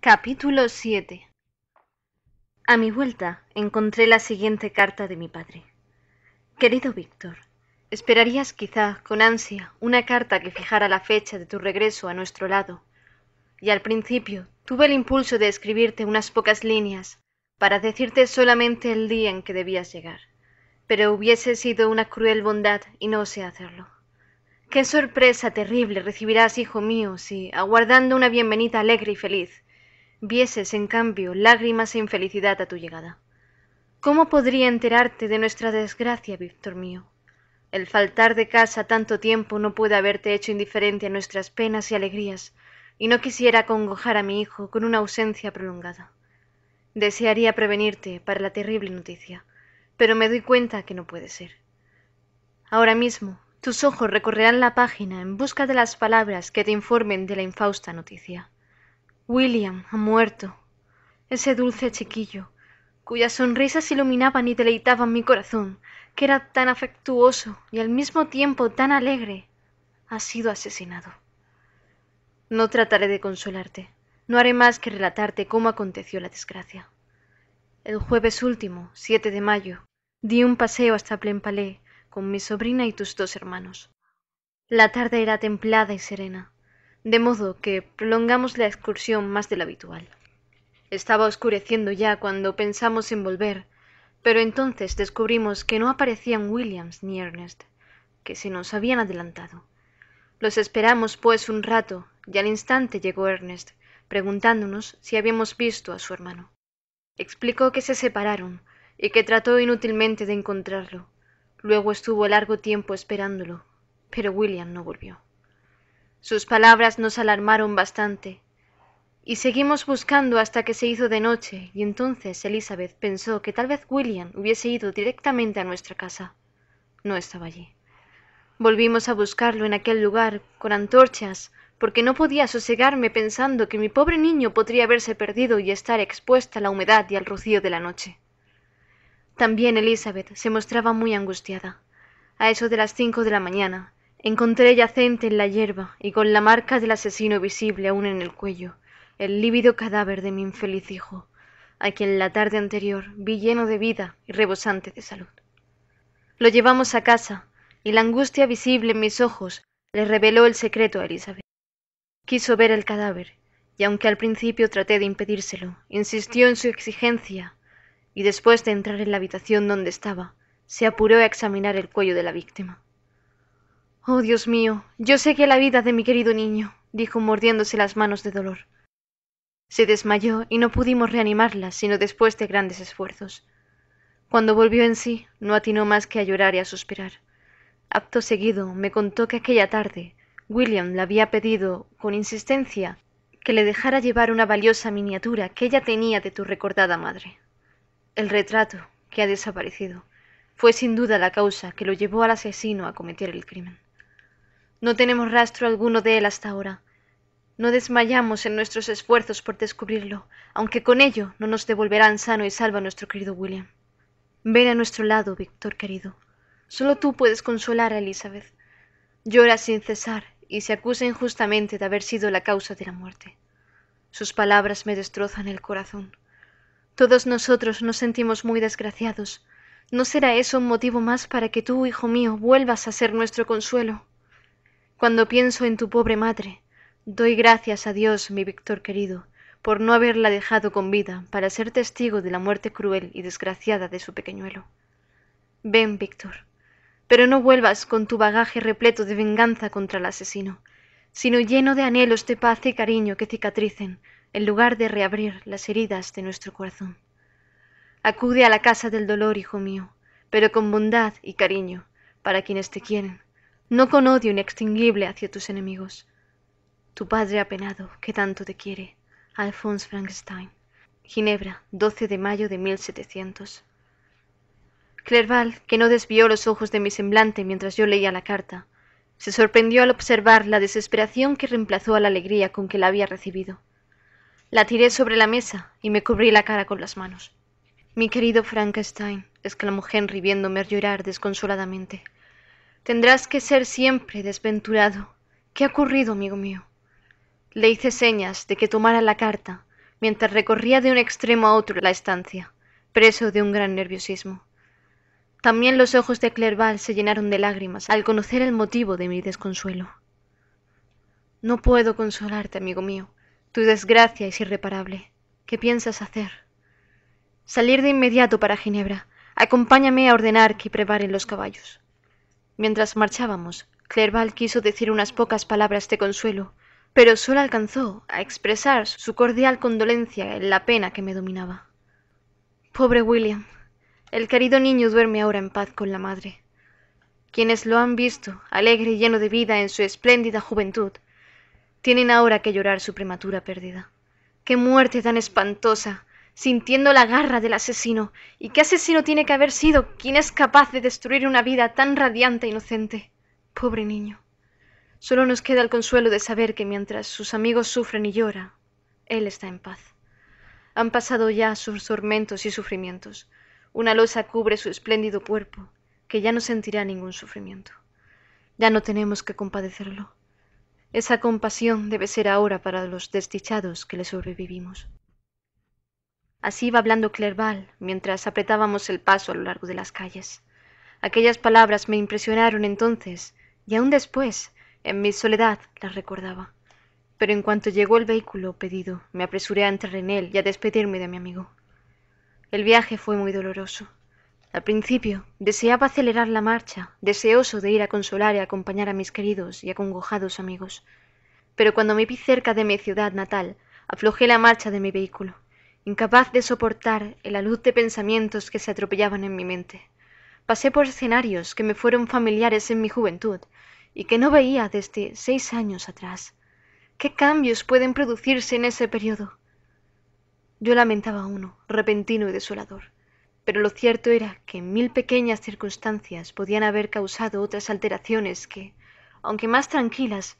Capítulo 7 A mi vuelta encontré la siguiente carta de mi padre. Querido Víctor, esperarías quizá con ansia una carta que fijara la fecha de tu regreso a nuestro lado, y al principio tuve el impulso de escribirte unas pocas líneas para decirte solamente el día en que debías llegar, pero hubiese sido una cruel bondad y no sé hacerlo. Qué sorpresa terrible recibirás, hijo mío, si, aguardando una bienvenida alegre y feliz, vieses, en cambio, lágrimas e infelicidad a tu llegada. ¿Cómo podría enterarte de nuestra desgracia, Víctor mío? El faltar de casa tanto tiempo no puede haberte hecho indiferente a nuestras penas y alegrías, y no quisiera congojar a mi hijo con una ausencia prolongada. Desearía prevenirte para la terrible noticia, pero me doy cuenta que no puede ser. Ahora mismo tus ojos recorrerán la página en busca de las palabras que te informen de la infausta noticia. William ha muerto. Ese dulce chiquillo, cuyas sonrisas iluminaban y deleitaban mi corazón, que era tan afectuoso y al mismo tiempo tan alegre, ha sido asesinado. No trataré de consolarte. No haré más que relatarte cómo aconteció la desgracia. El jueves último, 7 de mayo, di un paseo hasta Plenpalais con mi sobrina y tus dos hermanos. La tarde era templada y serena de modo que prolongamos la excursión más de lo habitual. Estaba oscureciendo ya cuando pensamos en volver, pero entonces descubrimos que no aparecían Williams ni Ernest, que se nos habían adelantado. Los esperamos pues un rato, y al instante llegó Ernest, preguntándonos si habíamos visto a su hermano. Explicó que se separaron y que trató inútilmente de encontrarlo. Luego estuvo largo tiempo esperándolo, pero William no volvió. Sus palabras nos alarmaron bastante, y seguimos buscando hasta que se hizo de noche, y entonces Elizabeth pensó que tal vez William hubiese ido directamente a nuestra casa. No estaba allí. Volvimos a buscarlo en aquel lugar, con antorchas, porque no podía sosegarme pensando que mi pobre niño podría haberse perdido y estar expuesta a la humedad y al rocío de la noche. También Elizabeth se mostraba muy angustiada. A eso de las cinco de la mañana, Encontré yacente en la hierba y con la marca del asesino visible aún en el cuello, el lívido cadáver de mi infeliz hijo, a quien la tarde anterior vi lleno de vida y rebosante de salud. Lo llevamos a casa y la angustia visible en mis ojos le reveló el secreto a Elizabeth. Quiso ver el cadáver y aunque al principio traté de impedírselo, insistió en su exigencia y después de entrar en la habitación donde estaba, se apuró a examinar el cuello de la víctima. Oh, Dios mío, yo sé que la vida de mi querido niño, dijo mordiéndose las manos de dolor. Se desmayó y no pudimos reanimarla, sino después de grandes esfuerzos. Cuando volvió en sí, no atinó más que a llorar y a suspirar. Acto seguido me contó que aquella tarde William le había pedido, con insistencia, que le dejara llevar una valiosa miniatura que ella tenía de tu recordada madre. El retrato, que ha desaparecido, fue sin duda la causa que lo llevó al asesino a cometer el crimen. No tenemos rastro alguno de él hasta ahora. No desmayamos en nuestros esfuerzos por descubrirlo, aunque con ello no nos devolverán sano y salvo a nuestro querido William. Ven a nuestro lado, Víctor querido. Solo tú puedes consolar a Elizabeth. Llora sin cesar y se acusa injustamente de haber sido la causa de la muerte. Sus palabras me destrozan el corazón. Todos nosotros nos sentimos muy desgraciados. ¿No será eso un motivo más para que tú, hijo mío, vuelvas a ser nuestro consuelo? Cuando pienso en tu pobre madre, doy gracias a Dios, mi Víctor querido, por no haberla dejado con vida para ser testigo de la muerte cruel y desgraciada de su pequeñuelo. Ven, Víctor, pero no vuelvas con tu bagaje repleto de venganza contra el asesino, sino lleno de anhelos de paz y cariño que cicatricen, en lugar de reabrir las heridas de nuestro corazón. Acude a la casa del dolor, hijo mío, pero con bondad y cariño, para quienes te quieren, no con odio inextinguible hacia tus enemigos. Tu padre apenado, que tanto te quiere, Alphonse Frankenstein. Ginebra, 12 de mayo de 1700. Clerval, que no desvió los ojos de mi semblante mientras yo leía la carta, se sorprendió al observar la desesperación que reemplazó a la alegría con que la había recibido. La tiré sobre la mesa y me cubrí la cara con las manos. Mi querido Frankenstein, exclamó Henry viéndome llorar desconsoladamente. Tendrás que ser siempre desventurado. ¿Qué ha ocurrido, amigo mío? Le hice señas de que tomara la carta, mientras recorría de un extremo a otro la estancia, preso de un gran nerviosismo. También los ojos de Clerval se llenaron de lágrimas al conocer el motivo de mi desconsuelo. No puedo consolarte, amigo mío. Tu desgracia es irreparable. ¿Qué piensas hacer? Salir de inmediato para Ginebra. Acompáñame a ordenar que preparen los caballos. Mientras marchábamos, Clerval quiso decir unas pocas palabras de consuelo, pero sólo alcanzó a expresar su cordial condolencia en la pena que me dominaba. Pobre William, el querido niño duerme ahora en paz con la madre. Quienes lo han visto, alegre y lleno de vida en su espléndida juventud, tienen ahora que llorar su prematura pérdida. ¡Qué muerte tan espantosa! sintiendo la garra del asesino. ¿Y qué asesino tiene que haber sido quien es capaz de destruir una vida tan radiante e inocente? Pobre niño. Solo nos queda el consuelo de saber que mientras sus amigos sufren y lloran, él está en paz. Han pasado ya sus tormentos y sufrimientos. Una losa cubre su espléndido cuerpo, que ya no sentirá ningún sufrimiento. Ya no tenemos que compadecerlo. Esa compasión debe ser ahora para los desdichados que le sobrevivimos. Así iba hablando Clerval mientras apretábamos el paso a lo largo de las calles. Aquellas palabras me impresionaron entonces y aún después, en mi soledad, las recordaba. Pero en cuanto llegó el vehículo pedido, me apresuré a entrar en él y a despedirme de mi amigo. El viaje fue muy doloroso. Al principio deseaba acelerar la marcha, deseoso de ir a consolar y acompañar a mis queridos y acongojados amigos. Pero cuando me vi cerca de mi ciudad natal, aflojé la marcha de mi vehículo incapaz de soportar la luz de pensamientos que se atropellaban en mi mente. Pasé por escenarios que me fueron familiares en mi juventud y que no veía desde seis años atrás. ¿Qué cambios pueden producirse en ese periodo? Yo lamentaba uno, repentino y desolador, pero lo cierto era que mil pequeñas circunstancias podían haber causado otras alteraciones que, aunque más tranquilas,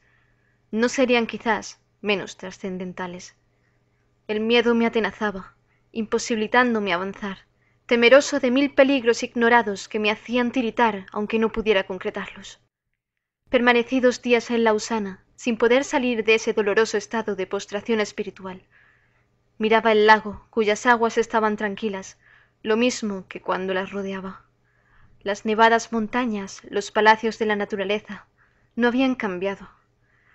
no serían quizás menos trascendentales. El miedo me atenazaba, imposibilitándome avanzar, temeroso de mil peligros ignorados que me hacían tiritar aunque no pudiera concretarlos. Permanecí dos días en Lausana, sin poder salir de ese doloroso estado de postración espiritual. Miraba el lago, cuyas aguas estaban tranquilas, lo mismo que cuando las rodeaba. Las nevadas montañas, los palacios de la naturaleza, no habían cambiado.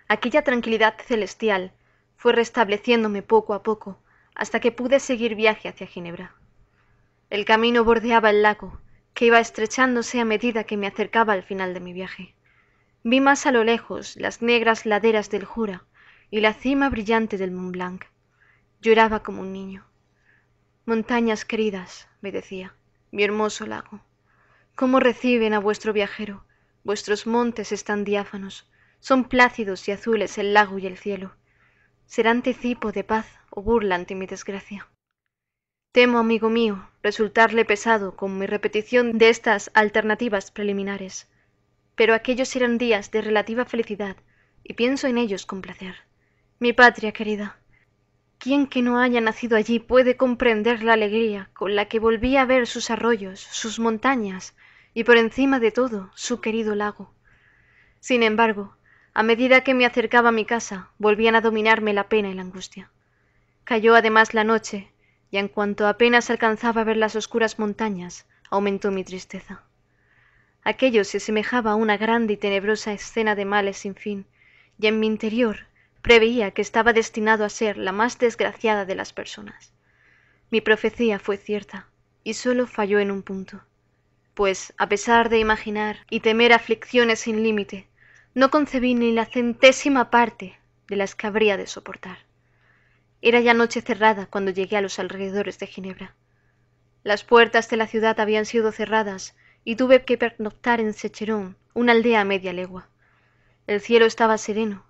Aquella tranquilidad celestial fue restableciéndome poco a poco, hasta que pude seguir viaje hacia Ginebra. El camino bordeaba el lago, que iba estrechándose a medida que me acercaba al final de mi viaje. Vi más a lo lejos las negras laderas del Jura y la cima brillante del Mont Blanc. Lloraba como un niño. Montañas queridas, me decía, mi hermoso lago, ¿cómo reciben a vuestro viajero? Vuestros montes están diáfanos, son plácidos y azules el lago y el cielo será anticipo de paz o burla ante mi desgracia. Temo, amigo mío, resultarle pesado con mi repetición de estas alternativas preliminares, pero aquellos eran días de relativa felicidad y pienso en ellos con placer. Mi patria querida, ¿quién que no haya nacido allí puede comprender la alegría con la que volví a ver sus arroyos, sus montañas y por encima de todo su querido lago? Sin embargo, a medida que me acercaba a mi casa, volvían a dominarme la pena y la angustia. Cayó además la noche, y en cuanto apenas alcanzaba a ver las oscuras montañas, aumentó mi tristeza. Aquello se asemejaba a una grande y tenebrosa escena de males sin fin, y en mi interior preveía que estaba destinado a ser la más desgraciada de las personas. Mi profecía fue cierta, y sólo falló en un punto, pues, a pesar de imaginar y temer aflicciones sin límite, no concebí ni la centésima parte de las que habría de soportar. Era ya noche cerrada cuando llegué a los alrededores de Ginebra. Las puertas de la ciudad habían sido cerradas y tuve que pernoctar en Secherón, una aldea a media legua. El cielo estaba sereno,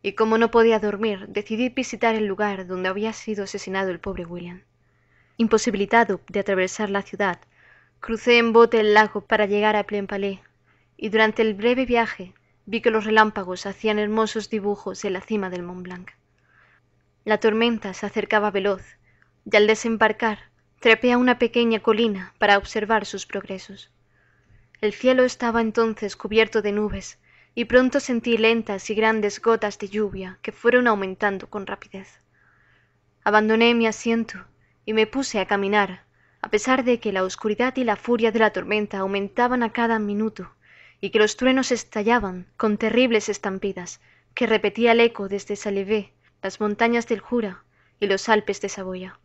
y como no podía dormir, decidí visitar el lugar donde había sido asesinado el pobre William. Imposibilitado de atravesar la ciudad, crucé en bote el lago para llegar a plenpalais y durante el breve viaje Vi que los relámpagos hacían hermosos dibujos en la cima del Mont Blanc. La tormenta se acercaba veloz, y al desembarcar trepé a una pequeña colina para observar sus progresos. El cielo estaba entonces cubierto de nubes, y pronto sentí lentas y grandes gotas de lluvia que fueron aumentando con rapidez. Abandoné mi asiento y me puse a caminar, a pesar de que la oscuridad y la furia de la tormenta aumentaban a cada minuto y que los truenos estallaban con terribles estampidas que repetía el eco desde Salivé, las montañas del Jura y los Alpes de Saboya.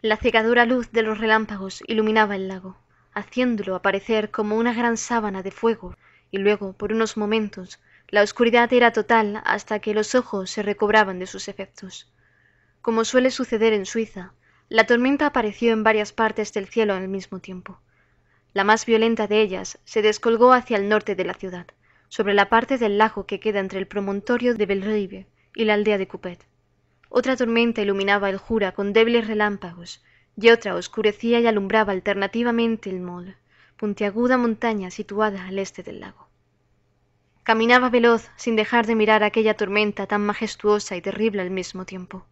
La cegadora luz de los relámpagos iluminaba el lago, haciéndolo aparecer como una gran sábana de fuego, y luego, por unos momentos, la oscuridad era total hasta que los ojos se recobraban de sus efectos. Como suele suceder en Suiza, la tormenta apareció en varias partes del cielo al mismo tiempo. La más violenta de ellas se descolgó hacia el norte de la ciudad, sobre la parte del lago que queda entre el promontorio de Belrive y la aldea de Cupet. Otra tormenta iluminaba el Jura con débiles relámpagos, y otra oscurecía y alumbraba alternativamente el Mol, puntiaguda montaña situada al este del lago. Caminaba veloz sin dejar de mirar aquella tormenta tan majestuosa y terrible al mismo tiempo.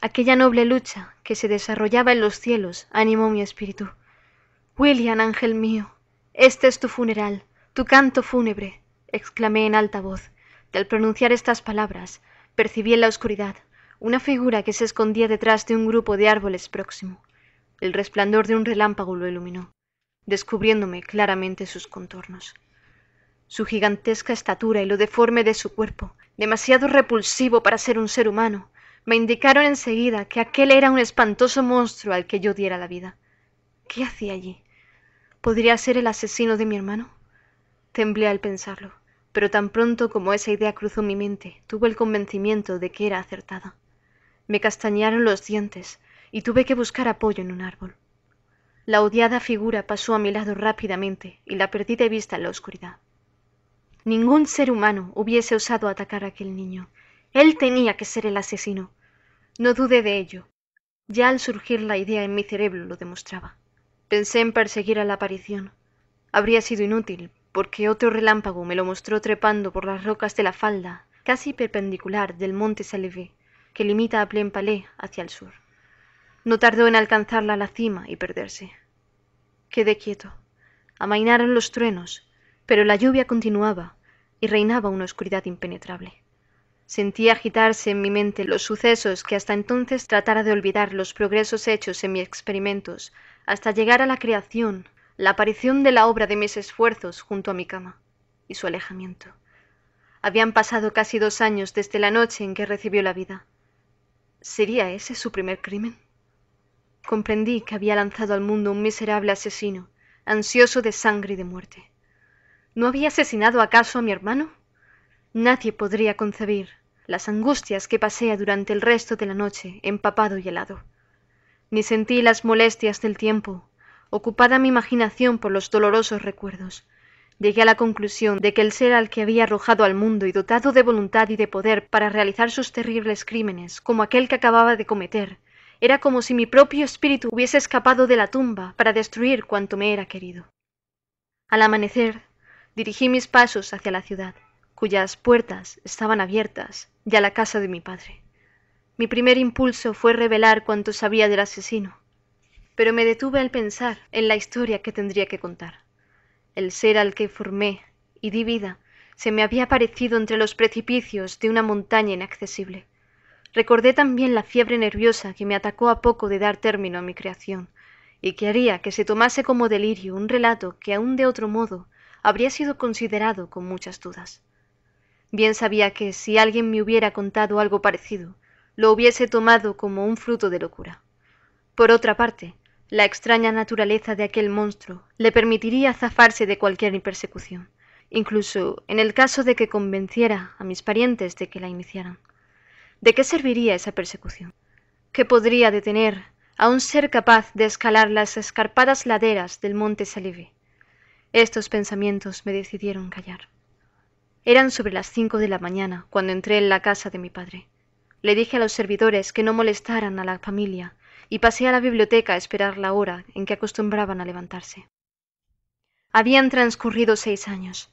Aquella noble lucha que se desarrollaba en los cielos animó mi espíritu William, ángel mío, este es tu funeral, tu canto fúnebre, exclamé en alta voz, y al pronunciar estas palabras percibí en la oscuridad una figura que se escondía detrás de un grupo de árboles próximo. El resplandor de un relámpago lo iluminó, descubriéndome claramente sus contornos. Su gigantesca estatura y lo deforme de su cuerpo, demasiado repulsivo para ser un ser humano, me indicaron enseguida que aquel era un espantoso monstruo al que yo diera la vida. ¿Qué hacía allí? ¿Podría ser el asesino de mi hermano? Temblé al pensarlo, pero tan pronto como esa idea cruzó mi mente, tuve el convencimiento de que era acertada. Me castañearon los dientes y tuve que buscar apoyo en un árbol. La odiada figura pasó a mi lado rápidamente y la perdí de vista en la oscuridad. Ningún ser humano hubiese osado atacar a aquel niño. Él tenía que ser el asesino. No dudé de ello. Ya al surgir la idea en mi cerebro lo demostraba. Pensé en perseguir a la aparición. Habría sido inútil, porque otro relámpago me lo mostró trepando por las rocas de la falda, casi perpendicular del monte Salevé, que limita a Palais hacia el sur. No tardó en alcanzarla a la cima y perderse. Quedé quieto. Amainaron los truenos, pero la lluvia continuaba y reinaba una oscuridad impenetrable. Sentí agitarse en mi mente los sucesos que hasta entonces tratara de olvidar los progresos hechos en mis experimentos hasta llegar a la creación, la aparición de la obra de mis esfuerzos junto a mi cama y su alejamiento. Habían pasado casi dos años desde la noche en que recibió la vida. ¿Sería ese su primer crimen? Comprendí que había lanzado al mundo un miserable asesino, ansioso de sangre y de muerte. ¿No había asesinado acaso a mi hermano? Nadie podría concebir las angustias que pasea durante el resto de la noche empapado y helado ni sentí las molestias del tiempo. Ocupada mi imaginación por los dolorosos recuerdos, llegué a la conclusión de que el ser al que había arrojado al mundo y dotado de voluntad y de poder para realizar sus terribles crímenes, como aquel que acababa de cometer, era como si mi propio espíritu hubiese escapado de la tumba para destruir cuanto me era querido. Al amanecer, dirigí mis pasos hacia la ciudad, cuyas puertas estaban abiertas, y a la casa de mi padre. Mi primer impulso fue revelar cuanto sabía del asesino, pero me detuve al pensar en la historia que tendría que contar. El ser al que formé y di vida se me había aparecido entre los precipicios de una montaña inaccesible. Recordé también la fiebre nerviosa que me atacó a poco de dar término a mi creación, y que haría que se tomase como delirio un relato que aún de otro modo habría sido considerado con muchas dudas. Bien sabía que si alguien me hubiera contado algo parecido, lo hubiese tomado como un fruto de locura. Por otra parte, la extraña naturaleza de aquel monstruo le permitiría zafarse de cualquier persecución, incluso en el caso de que convenciera a mis parientes de que la iniciaran. ¿De qué serviría esa persecución? ¿Qué podría detener a un ser capaz de escalar las escarpadas laderas del monte Salive? Estos pensamientos me decidieron callar. Eran sobre las cinco de la mañana cuando entré en la casa de mi padre. Le dije a los servidores que no molestaran a la familia y pasé a la biblioteca a esperar la hora en que acostumbraban a levantarse. Habían transcurrido seis años,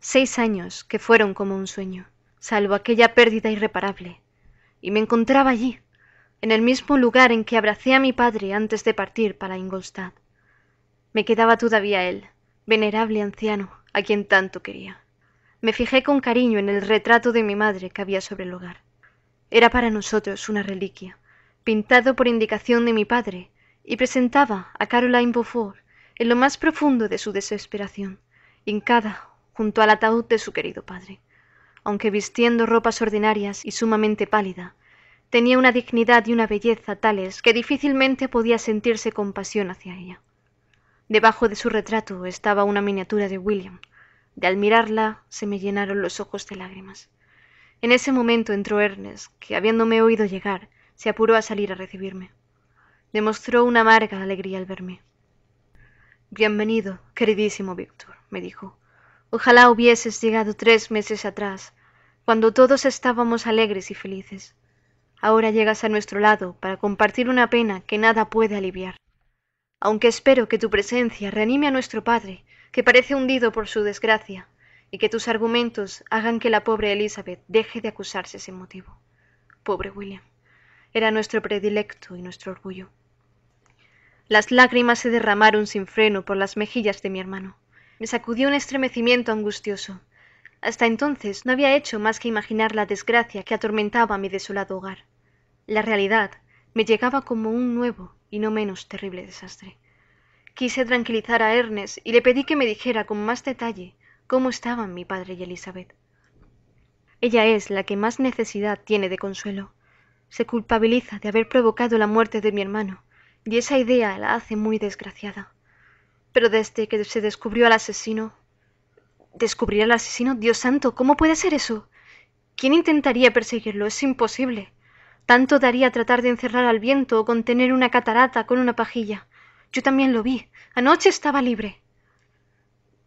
seis años que fueron como un sueño, salvo aquella pérdida irreparable, y me encontraba allí, en el mismo lugar en que abracé a mi padre antes de partir para Ingolstadt. Me quedaba todavía él, venerable anciano, a quien tanto quería. Me fijé con cariño en el retrato de mi madre que había sobre el hogar. Era para nosotros una reliquia, pintado por indicación de mi padre, y presentaba a Caroline Beaufort en lo más profundo de su desesperación, hincada junto al ataúd de su querido padre. Aunque vistiendo ropas ordinarias y sumamente pálida, tenía una dignidad y una belleza tales que difícilmente podía sentirse compasión hacia ella. Debajo de su retrato estaba una miniatura de William, De al mirarla se me llenaron los ojos de lágrimas. En ese momento entró Ernest, que, habiéndome oído llegar, se apuró a salir a recibirme. Demostró una amarga alegría al verme. Bienvenido, queridísimo Víctor, me dijo. Ojalá hubieses llegado tres meses atrás, cuando todos estábamos alegres y felices. Ahora llegas a nuestro lado para compartir una pena que nada puede aliviar. Aunque espero que tu presencia reanime a nuestro padre, que parece hundido por su desgracia, y que tus argumentos hagan que la pobre Elizabeth deje de acusarse sin motivo. Pobre William. Era nuestro predilecto y nuestro orgullo. Las lágrimas se derramaron sin freno por las mejillas de mi hermano. Me sacudió un estremecimiento angustioso. Hasta entonces no había hecho más que imaginar la desgracia que atormentaba mi desolado hogar. La realidad me llegaba como un nuevo y no menos terrible desastre. Quise tranquilizar a Ernest y le pedí que me dijera con más detalle cómo estaban mi padre y Elizabeth. Ella es la que más necesidad tiene de consuelo. Se culpabiliza de haber provocado la muerte de mi hermano, y esa idea la hace muy desgraciada. Pero desde que se descubrió al asesino... ¿Descubrir al asesino? Dios santo, ¿cómo puede ser eso? ¿Quién intentaría perseguirlo? Es imposible. Tanto daría tratar de encerrar al viento o contener una catarata con una pajilla. Yo también lo vi. Anoche estaba libre.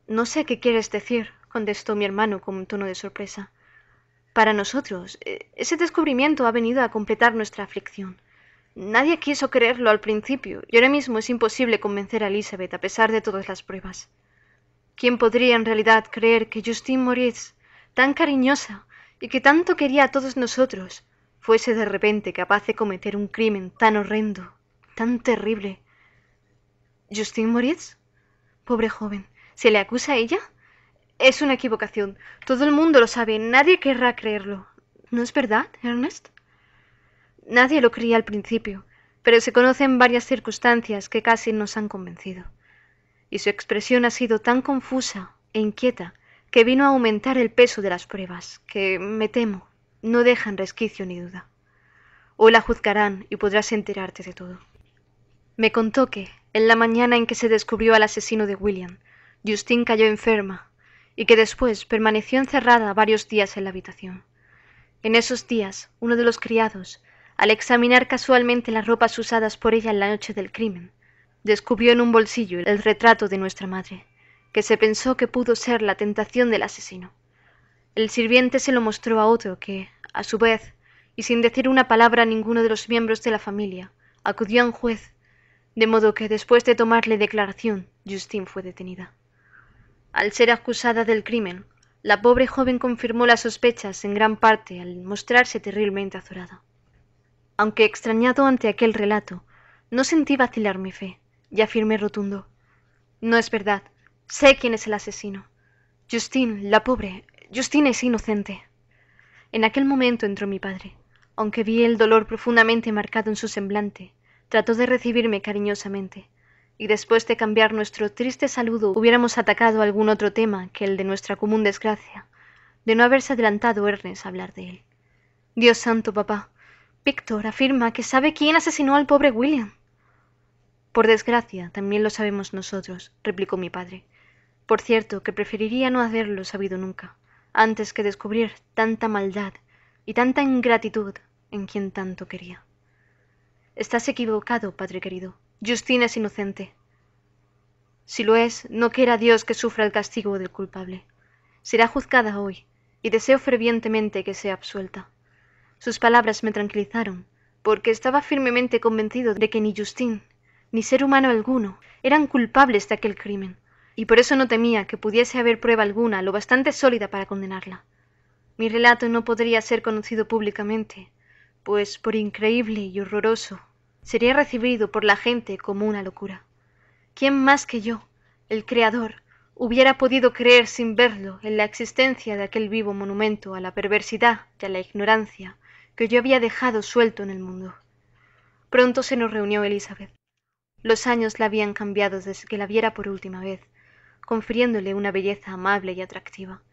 No sé qué quieres decir, contestó mi hermano con un tono de sorpresa. Para nosotros, eh, ese descubrimiento ha venido a completar nuestra aflicción. Nadie quiso creerlo al principio, y ahora mismo es imposible convencer a Elizabeth a pesar de todas las pruebas. ¿Quién podría en realidad creer que Justine Moritz, tan cariñosa y que tanto quería a todos nosotros, fuese de repente capaz de cometer un crimen tan horrendo, tan terrible? ¿Justine Moritz? Pobre joven. ¿Se le acusa a ella? Es una equivocación. Todo el mundo lo sabe. Nadie querrá creerlo. ¿No es verdad, Ernest? Nadie lo creía al principio, pero se conocen varias circunstancias que casi nos han convencido. Y su expresión ha sido tan confusa e inquieta que vino a aumentar el peso de las pruebas, que, me temo, no dejan resquicio ni duda. Hoy la juzgarán y podrás enterarte de todo. Me contó que, en la mañana en que se descubrió al asesino de William, Justin cayó enferma y que después permaneció encerrada varios días en la habitación. En esos días, uno de los criados, al examinar casualmente las ropas usadas por ella en la noche del crimen, descubrió en un bolsillo el retrato de nuestra madre, que se pensó que pudo ser la tentación del asesino. El sirviente se lo mostró a otro que, a su vez, y sin decir una palabra a ninguno de los miembros de la familia, acudió a un juez, de modo que después de tomarle declaración, Justine fue detenida. Al ser acusada del crimen, la pobre joven confirmó las sospechas en gran parte al mostrarse terriblemente azorada. Aunque extrañado ante aquel relato, no sentí vacilar mi fe y afirmé rotundo. No es verdad. Sé quién es el asesino. Justine, la pobre. Justine es inocente. En aquel momento entró mi padre. Aunque vi el dolor profundamente marcado en su semblante, trató de recibirme cariñosamente, y después de cambiar nuestro triste saludo hubiéramos atacado algún otro tema que el de nuestra común desgracia, de no haberse adelantado Ernest a hablar de él. Dios santo, papá. Víctor afirma que sabe quién asesinó al pobre William. Por desgracia, también lo sabemos nosotros, replicó mi padre. Por cierto, que preferiría no haberlo sabido nunca, antes que descubrir tanta maldad y tanta ingratitud en quien tanto quería. Estás equivocado, padre querido, Justina es inocente. Si lo es, no quiera Dios que sufra el castigo del culpable. Será juzgada hoy, y deseo fervientemente que sea absuelta. Sus palabras me tranquilizaron, porque estaba firmemente convencido de que ni Justín, ni ser humano alguno, eran culpables de aquel crimen, y por eso no temía que pudiese haber prueba alguna lo bastante sólida para condenarla. Mi relato no podría ser conocido públicamente, pues por increíble y horroroso sería recibido por la gente como una locura. ¿Quién más que yo, el Creador, hubiera podido creer sin verlo en la existencia de aquel vivo monumento a la perversidad y a la ignorancia que yo había dejado suelto en el mundo? Pronto se nos reunió Elizabeth. Los años la habían cambiado desde que la viera por última vez, confiriéndole una belleza amable y atractiva,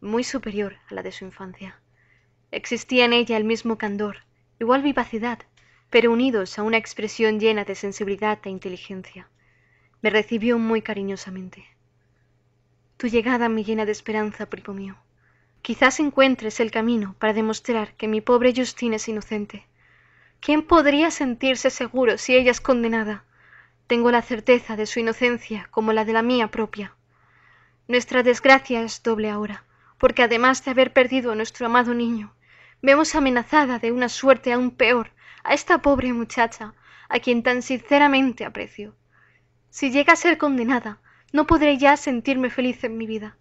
muy superior a la de su infancia. Existía en ella el mismo candor, igual vivacidad, pero unidos a una expresión llena de sensibilidad e inteligencia. Me recibió muy cariñosamente. Tu llegada me llena de esperanza, primo mío. Quizás encuentres el camino para demostrar que mi pobre Justine es inocente. ¿Quién podría sentirse seguro si ella es condenada? Tengo la certeza de su inocencia como la de la mía propia. Nuestra desgracia es doble ahora, porque además de haber perdido a nuestro amado niño, vemos amenazada de una suerte aún peor esta pobre muchacha, a quien tan sinceramente aprecio. Si llega a ser condenada, no podré ya sentirme feliz en mi vida.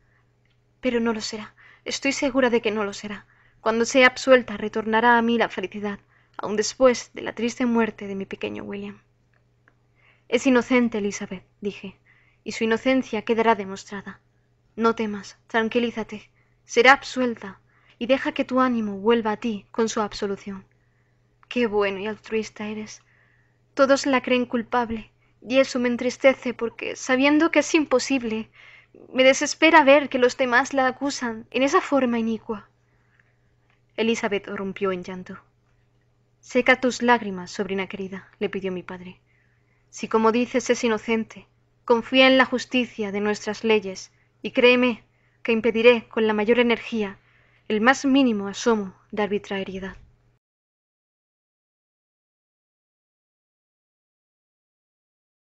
Pero no lo será. Estoy segura de que no lo será. Cuando sea absuelta, retornará a mí la felicidad, aun después de la triste muerte de mi pequeño William. Es inocente, Elizabeth, dije, y su inocencia quedará demostrada. No temas, tranquilízate, será absuelta, y deja que tu ánimo vuelva a ti con su absolución. Qué bueno y altruista eres. Todos la creen culpable, y eso me entristece porque, sabiendo que es imposible, me desespera ver que los demás la acusan en esa forma inicua. Elizabeth rompió en llanto. Seca tus lágrimas, sobrina querida, le pidió mi padre. Si como dices es inocente, confía en la justicia de nuestras leyes, y créeme que impediré con la mayor energía el más mínimo asomo de arbitrariedad.